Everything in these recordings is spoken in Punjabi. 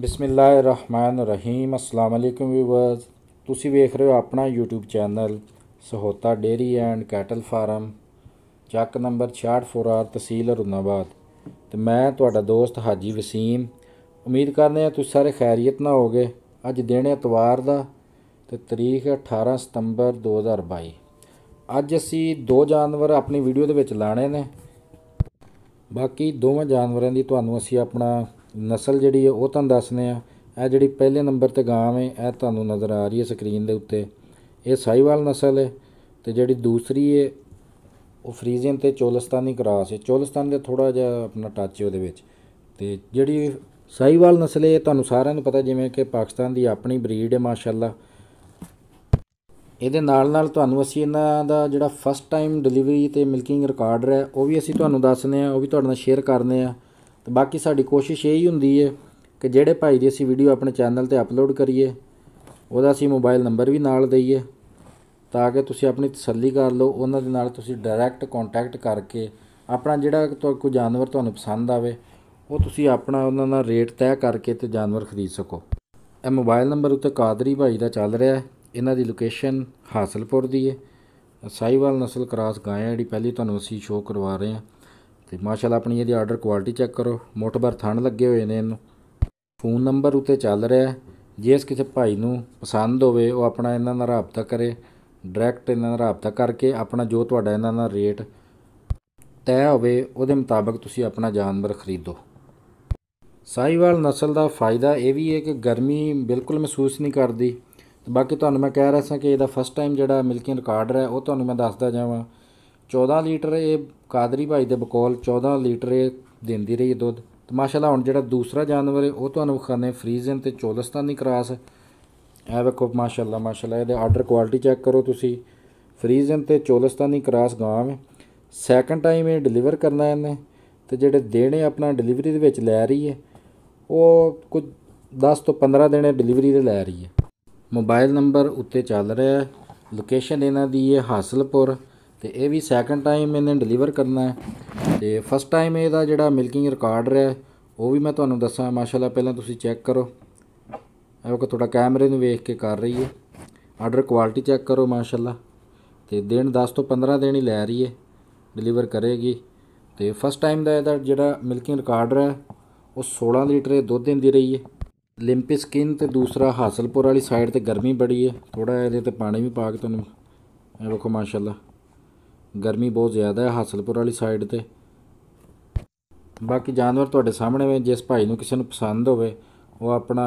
ਬਿਸਮਿਲ੍ਲਾਹਿਰ-ਰਹਿਮਾਨਿਰ-ਰਹੀਮ ਅਸਲਾਮ ਅਲੈਕੁਮ ਵੀਵਰਸ ਤੁਸੀਂ ਵੇਖ ਰਹੇ ਹੋ ਆਪਣਾ YouTube channel Sahota dairy and cattle farm ਚੱਕ ਨੰਬਰ 664 ਤਹਿਸੀਲ ਰੁਨਾਬਾਦ ਤੇ ਮੈਂ ਤੁਹਾਡਾ ਦੋਸਤ ਹਾਜੀ ਵਸੀਮ ਉਮੀਦ ਕਰਦੇ ਹਾਂ ਤੁਸੀਂ ਸਾਰੇ ਖੈਰੀਅਤ ਨਾਲ ਹੋਗੇ ਅੱਜ ਦਿਨ ਐਤਵਾਰ ਦਾ ਤੇ ਤਾਰੀਖ 18 ਸਤੰਬਰ 2022 ਅੱਜ ਅਸੀਂ ਦੋ ਜਾਨਵਰ ਆਪਣੀ ਵੀਡੀਓ ਦੇ ਵਿੱਚ ਲਾਣੇ ਨੇ ਬਾਕੀ ਦੋਵਾਂ ਜਾਨਵਰਾਂ ਦੀ ਤੁਹਾਨੂੰ ਅਸੀਂ ਆਪਣਾ ਨਸਲ ਜਿਹੜੀ ਹੈ ਉਹ ਤੁਹਾਨੂੰ ਦੱਸਨੇ ਆ ਇਹ ਜਿਹੜੀ ਪਹਿਲੇ ਨੰਬਰ ਤੇ ਗਾਂ ਹੈ ਇਹ ਤੁਹਾਨੂੰ ਨਜ਼ਰ ਆ ਰਹੀ ਹੈ ਸਕਰੀਨ ਦੇ ਉੱਤੇ ਇਹ ਸਾਈਵਾਲ ਨਸਲ ਹੈ ਤੇ ਜਿਹੜੀ ਦੂਸਰੀ ਹੈ ਉਹ ਫਰੀਜ਼ੀਅਨ ਤੇ ਚੋਲਸਤਾਨੀ ਕਰਾਸ ਹੈ ਚੋਲਸਤਾਨ ਦੇ ਥੋੜਾ ਜਿਹਾ ਆਪਣਾ ਟੱਚ ਉਹਦੇ ਵਿੱਚ ਤੇ ਜਿਹੜੀ ਸਾਈਵਾਲ ਨਸਲ ਹੈ ਤੁਹਾਨੂੰ ਸਾਰਿਆਂ ਨੂੰ ਪਤਾ ਜਿਵੇਂ ਕਿ ਪਾਕਿਸਤਾਨ ਦੀ ਆਪਣੀ ਬਰੀਡ ਹੈ ਮਾਸ਼ਾਅੱਲਾ ਇਹਦੇ ਨਾਲ ਨਾਲ ਤੁਹਾਨੂੰ ਅਸੀਂ ਇਹਨਾਂ ਦਾ ਜਿਹੜਾ ਫਸਟ ਟਾਈਮ ਡਿਲੀਵਰੀ ਤੇ ਮਿਲਕਿੰਗ ਰਿਕਾਰਡ ਹੈ ਉਹ ਵੀ ਅਸੀਂ ਤੁਹਾਨੂੰ ਦੱਸਨੇ ਆ ਉਹ ਵੀ ਤੁਹਾਡੇ ਨਾਲ ਸ਼ੇਅਰ ਕਰਨੇ ਆ ਤੇ ਬਾਕੀ ਸਾਡੀ ਕੋਸ਼ਿਸ਼ ਇਹ ਹੀ ਹੁੰਦੀ ਹੈ ਕਿ ਜਿਹੜੇ ਭਾਈ ਦੀ ਅਸੀਂ ਵੀਡੀਓ ਆਪਣੇ ਚੈਨਲ ਤੇ ਅਪਲੋਡ ਕਰੀਏ ਉਹਦਾ ਅਸੀਂ ਮੋਬਾਈਲ ਨੰਬਰ ਵੀ ਨਾਲ ਦਈਏ ਤਾਂ ਕਿ ਤੁਸੀਂ ਆਪਣੀ ਤਸੱਲੀ ਕਰ ਲਓ ਉਹਨਾਂ ਦੇ ਨਾਲ ਤੁਸੀਂ ਡਾਇਰੈਕਟ ਕੰਟੈਕਟ ਕਰਕੇ ਆਪਣਾ ਜਿਹੜਾ ਕੋਈ ਜਾਨਵਰ ਤੁਹਾਨੂੰ ਪਸੰਦ ਆਵੇ ਉਹ ਤੁਸੀਂ ਆਪਣਾ ਉਹਨਾਂ ਨਾਲ ਰੇਟ ਤੈਅ ਕਰਕੇ ਤੇ ਜਾਨਵਰ ਖਰੀਦ ਸਕੋ ਇਹ ਮੋਬਾਈਲ ਨੰਬਰ ਉੱਤੇ ਕਾਦਰੀ ਭਾਈ ਦਾ ਚੱਲ ਰਿਹਾ ਹੈ ਇਹਨਾਂ ਦੀ ਲੋਕੇਸ਼ਨ ਹਾਸਲਪੁਰ ਦੀ ਹੈ ਸਾਈਵਾਲ ਨਸਲ ਕਰਾਸ ਗਾਇਆ ਜਿਹੜੀ ਪਹਿਲੀ ਤੁਹਾਨੂੰ ਅਸੀਂ ਸ਼ੋਅ ਕਰਵਾ ਰਹੇ ਹਾਂ ਤੇ ਮਾਸ਼ਾਅੱਲਾ ਆਪਣੀ ਇਹਦੀ ਆਰਡਰ ਕੁਆਲਿਟੀ ਚੈੱਕ ਕਰੋ ਮੋਟਬਰ ਥਣ ਲੱਗੇ ਹੋਏ ਨੇ ਇਹਨੂੰ ਫੋਨ ਨੰਬਰ ਉਤੇ ਚੱਲ ਰਿਹਾ ਜੇ ਇਸ ਕਿਸੇ ਭਾਈ ਨੂੰ ਪਸੰਦ ਹੋਵੇ ਉਹ ਆਪਣਾ ਇਹਨਾਂ ਨਾਲ ਰਾਬਤਾ ਕਰੇ ਡਾਇਰੈਕਟ ਇਹਨਾਂ ਨਾਲ ਰਾਬਤਾ ਕਰਕੇ ਆਪਣਾ ਜੋ ਤੁਹਾਡਾ ਇਹਨਾਂ ਨਾਲ ਰੇਟ ਤੈ ਹੋਵੇ ਉਹਦੇ ਮੁਤਾਬਕ ਤੁਸੀਂ ਆਪਣਾ ਜਾਨਵਰ ਖਰੀਦੋ ਸਾਈਵਾਲ ਨਸਲ ਦਾ ਫਾਇਦਾ ਇਹ ਵੀ ਹੈ ਕਿ ਗਰਮੀ ਬਿਲਕੁਲ ਮਹਿਸੂਸ ਨਹੀਂ ਕਰਦੀ ਤੇ ਬਾਕੀ ਤੁਹਾਨੂੰ ਮੈਂ ਕਹਿ ਰਿਹਾ ਸਾਂ ਕਿ ਇਹਦਾ ਫਸਟ ਟਾਈਮ ਜਿਹੜਾ ਮਿਲਕਿੰਗ ਰਿਕਾਰਡ ਹੈ ਉਹ ਤੁਹਾਨੂੰ ਮੈਂ ਦੱਸਦਾ ਜਾਵਾਂ 14 ਲੀਟਰ ਇਹ ਕਾਦਰੀ ਭਾਈ ਦੇ ਬਕੌਲ 14 ਲੀਟਰ ਇਹ ਦਿੰਦੀ ਰਹੀ ਦੁੱਧ ਤੇ ਮਾਸ਼ਾਅੱਲਾ ਹੁਣ ਜਿਹੜਾ ਦੂਸਰਾ ਜਾਨਵਰ ਹੈ ਉਹ ਤੁਹਾਨੂੰ ਵਿਖਾਣੇ ਫਰੀਜ਼ਨ ਤੇ ਚੋਲਸਤਾਨੀ ਕਰਾਸ ਐ ਵੇਖੋ ਮਾਸ਼ਾਅੱਲਾ ਮਾਸ਼ਾਅੱਲਾ ਇਹਦੇ ਆਰਡਰ ਕੁਆਲਿਟੀ ਚੈੱਕ ਕਰੋ ਤੁਸੀਂ ਫਰੀਜ਼ਨ ਤੇ ਚੋਲਸਤਾਨੀ ਕਰਾਸ ਗਾਂ ਹੈ ਸੈਕੰਡ ਟਾਈਮ ਇਹ ਡਿਲੀਵਰ ਕਰਨਾ ਇਹਨੇ ਤੇ ਜਿਹੜੇ ਦੇਣੇ ਆਪਣਾ ਡਿਲੀਵਰੀ ਦੇ ਵਿੱਚ ਲੈ ਰਹੀ ਹੈ ਉਹ ਕੁਝ 10 ਤੋਂ 15 ਦਿਨੇ ਡਿਲੀਵਰੀ ਦੇ ਲੈ ਰਹੀ ਹੈ ਮੋਬਾਈਲ ਨੰਬਰ ਉੱਤੇ ਚੱਲ ਰਿਹਾ ਹੈ ਲੋਕੇਸ਼ਨ ਇਹਨਾਂ ਦੀ ਹੈ ਹਾਸਲਪੁਰ ਤੇ ਇਹ ਵੀ ਸੈਕੰਡ ਟਾਈਮ ਇਹਨੇ ਡਿਲੀਵਰ ਕਰਨਾ ਹੈ ਤੇ ਫਸਟ ਟਾਈਮ ਇਹਦਾ ਜਿਹੜਾ ਮਿਲਕਿੰਗ ਰਿਕਾਰਡ ਰਿਹਾ ਉਹ ਵੀ ਮੈਂ ਤੁਹਾਨੂੰ ਦੱਸਾਂ ਮਾਸ਼ਾਅੱਲਾ ਪਹਿਲਾਂ ਤੁਸੀਂ ਚੈੱਕ ਕਰੋ ਇਹ ਉਹ ਤੁਹਾਡਾ ਕੈਮਰੇ ਨੂੰ ਵੇਖ ਕੇ ਕਰ ਰਹੀ ਹੈ ਆਰਡਰ ਕੁਆਲਿਟੀ ਚੈੱਕ ਕਰੋ ਮਾਸ਼ਾਅੱਲਾ ਤੇ ਦਿਨ 10 ਤੋਂ 15 ਦਿਨ ਹੀ ਲੈ ਰਹੀ ਹੈ ਡਿਲੀਵਰ ਕਰੇਗੀ ਤੇ ਫਸਟ ਟਾਈਮ ਦਾ ਇਹਦਾ ਜਿਹੜਾ ਮਿਲਕਿੰਗ ਰਿਕਾਰਡ ਰਿਹਾ ਉਹ 16 ਲੀਟਰ ਦੇ ਦੁੱਧ ਦਿੰਦੀ ਰਹੀ ਹੈ ਲਿੰਪੀ ਸਕਿਨ ਤੇ ਦੂਸਰਾ ਹਾਸਲਪੁਰ ਵਾਲੀ ਸਾਈਡ ਤੇ ਗਰਮੀ ਬੜੀ ਹੈ ਥੋੜਾ ਇਹਦੇ ਤੇ ਪਾਣੀ ਵੀ ਪਾ ਕੇ ਤੁਹਾਨੂੰ ਇਹ ਵੇਖੋ ਮਾਸ਼ਾਅੱਲਾ ਗਰਮੀ ਬਹੁਤ ਜ਼ਿਆਦਾ ਹੈ ਹਾਸਲਪੁਰ ਵਾਲੀ ਸਾਈਡ ਤੇ ਬਾਕੀ ਜਾਨਵਰ ਤੁਹਾਡੇ ਸਾਹਮਣੇ ਵੇ ਜਿਸ ਭਾਈ ਨੂੰ ਕਿਸੇ ਨੂੰ ਪਸੰਦ ਹੋਵੇ ਉਹ ਆਪਣਾ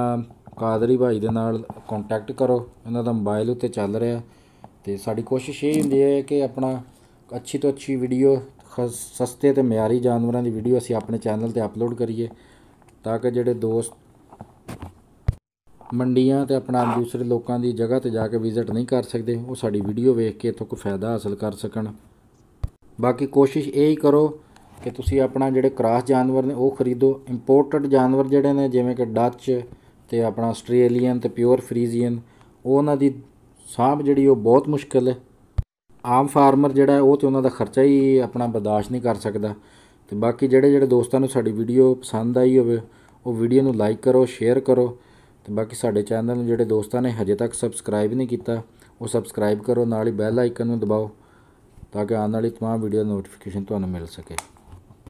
ਕਾਦਰੀ ਭਾਈ ਦੇ ਨਾਲ ਕੰਟੈਕਟ ਕਰੋ ਇਹਨਾਂ ਦਾ ਮੋਬਾਈਲ ਉੱਤੇ ਚੱਲ ਰਿਹਾ ਤੇ ਸਾਡੀ ਕੋਸ਼ਿਸ਼ ਇਹ ਹੁੰਦੀ ਹੈ ਕਿ ਆਪਣਾ ਅੱਛੀ ਤੋਂ ਅੱਛੀ ਵੀਡੀਓ ਸਸਤੇ ਤੇ ਮਿਆਰੀ ਜਾਨਵਰਾਂ ਦੀ ਵੀਡੀਓ ਅਸੀਂ ਆਪਣੇ ਚੈਨਲ ਤੇ ਅਪਲੋਡ ਕਰੀਏ ਤਾਂ ਕਿ ਜਿਹੜੇ ਦੋਸਤ ਮੰਡੀਆਂ ਤੇ ਆਪਣਾ ਦੂਸਰੇ ਲੋਕਾਂ ਦੀ ਜਗ੍ਹਾ ਤੇ ਜਾ ਕੇ ਵਿਜ਼ਿਟ ਨਹੀਂ ਕਰ ਸਕਦੇ ਉਹ ਸਾਡੀ ਵੀਡੀਓ ਵੇਖ ਕੇ ਇਥੋਂ ਕੋਈ ਫਾਇਦਾ ਹਾਸਲ ਕਰ ਸਕਣ ਬਾਕੀ ਕੋਸ਼ਿਸ਼ ਇਹ ਹੀ ਕਰੋ ਕਿ ਤੁਸੀਂ ਆਪਣਾ ਜਿਹੜੇ ਕਰਾਸ ਜਾਨਵਰ ਨੇ ਉਹ ਖਰੀਦੋ ਇੰਪੋਰਟਡ ਜਾਨਵਰ ਜਿਹੜੇ ਨੇ ਜਿਵੇਂ ਕਿ ਡੱਚ ਤੇ ਆਪਣਾ ਆਸਟ੍ਰੇਲੀਅਨ ਤੇ ਪਿਓਰ ਫਰੀਜ਼ੀਅਨ ਉਹਨਾਂ ਦੀ ਸਾਂਭ ਜਿਹੜੀ ਉਹ ਬਹੁਤ ਮੁਸ਼ਕਲ ਹੈ ਆਮ ਫਾਰਮਰ ਜਿਹੜਾ ਉਹ ਤੇ ਉਹਨਾਂ ਦਾ ਖਰਚਾ ਹੀ ਆਪਣਾ ਬਰਦਾਸ਼ਤ ਨਹੀਂ ਕਰ ਸਕਦਾ ਤੇ ਬਾਕੀ ਜਿਹੜੇ ਜਿਹੜੇ ਦੋਸਤਾਂ ਨੂੰ ਸਾਡੀ ਵੀਡੀਓ ਪਸੰਦ ਆਈ ਹੋਵੇ ਉਹ ਵੀਡੀਓ ਨੂੰ ਲਾਈਕ ਕਰੋ ਸ਼ੇਅਰ ਕਰੋ ਤੇ ਬਾਕੀ ਸਾਡੇ ਚੈਨਲ ਨੂੰ ਜਿਹੜੇ ਦੋਸਤਾਂ ਨੇ ਹਜੇ ਤੱਕ ਸਬਸਕ੍ਰਾਈਬ ਨਹੀਂ ਕੀਤਾ ਉਹ ਸਬਸਕ੍ਰਾਈਬ ਕਰੋ ਨਾਲ ਹੀ ਬੈਲ ਆਈਕਨ ਨੂੰ ਦਬਾਓ ਤਾਂ ਕਿ ਆਉਣ ਵਾਲੀ ਤਮਾਮ ਵੀਡੀਓ ਨੋਟੀਫਿਕੇਸ਼ਨ ਤੁਹਾਨੂੰ ਮਿਲ ਸਕੇ